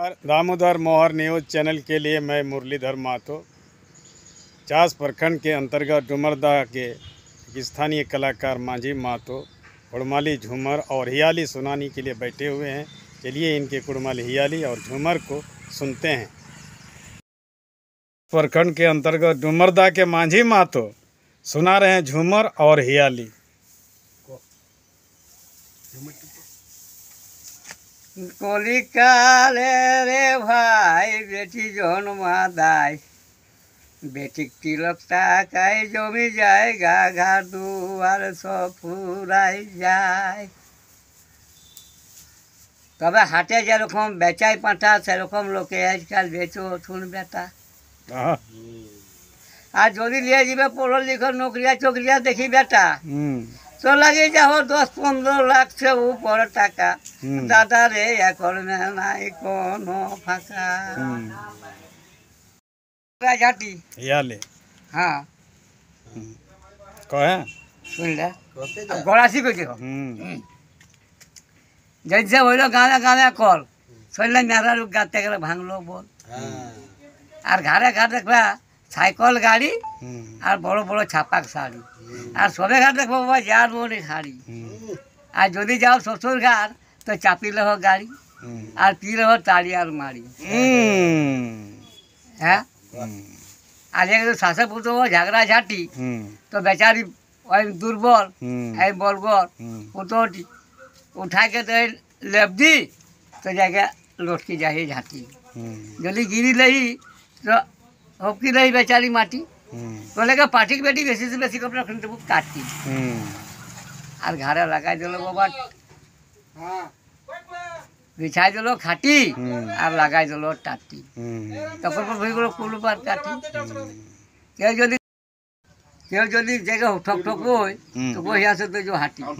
नमस्कार दामोदर मोहर news channel के लिए मैं मुरलीधर माथो चास प्रखंड के अंतर्गत डुमरदा के स्थानीय कलाकार मांझी माथो कुड़माली झूमर और हियाली सुनाने के लिए बैठे हुए हैं चलिए इनके कुड़माली हियाली और झूमर को सुनते हैं प्रखंड के अंतर्गत डुमरदा के मांझी माथो सुना रहे हैं झूमर और हियाली কলিকালে রে ভাই বেটি জন্মা দায় বেটি তিলক টাকায় জমি যায় গা ঘা দুয়ার সফুরাই যায় তবে হাটে যেরকম বেচাই পাঁঠা সেরকম লোকে আজকাল বেচো শুন বেটা আর যদি নিয়ে যাবে পড়ল লিখো নকরিয়া চকরিয়া দেখি বেটা তো লাগে যাও দশ পনেরো লাগছে উপরে টাকা দাদা রে এখন নাই কোনো ফাঁকা হ্যাঁ, হ্যাঁ? গাতে গেলে ভাঙলো বল হ্যাঁ। আর ঘাড়ে ঘাটে সাইকেল গাড়ি আর বড় বড় ছাপাক শাড়ি আর সবে ঘাট দেখবো বাবা যার মনে শাড়ি আর যদি যাও শ্বশুর ঘাট তো চাপিলে হোক গাড়ি আর পিলে হোক তাড়ি আর মারি হ্যাঁ আর যেহেতু শাসক পুতো ঝাগড়া ঝাঁটি তো বেচারি ওই দুর্বল এই বলবর পুতোটি উঠাকে তো লেপ দি তো জায়গা লটকে যাই ঝাঁটি যদি গিরি লেই তো હપકી બેચારી માટી বলে পাটিক বেটি বেশি বেশি করে কিন্তু কাটি আর ঘাড়ে লাগাই দিল বাবা বিছাই দিল খাটি আর লাগাই দিল টাটি তখন হয়ে কুলুপ আর কাটি কেউ যদি কেউ যদি জায়গা ঠক ঠক হয় তো বহি আছে তো হাঁটি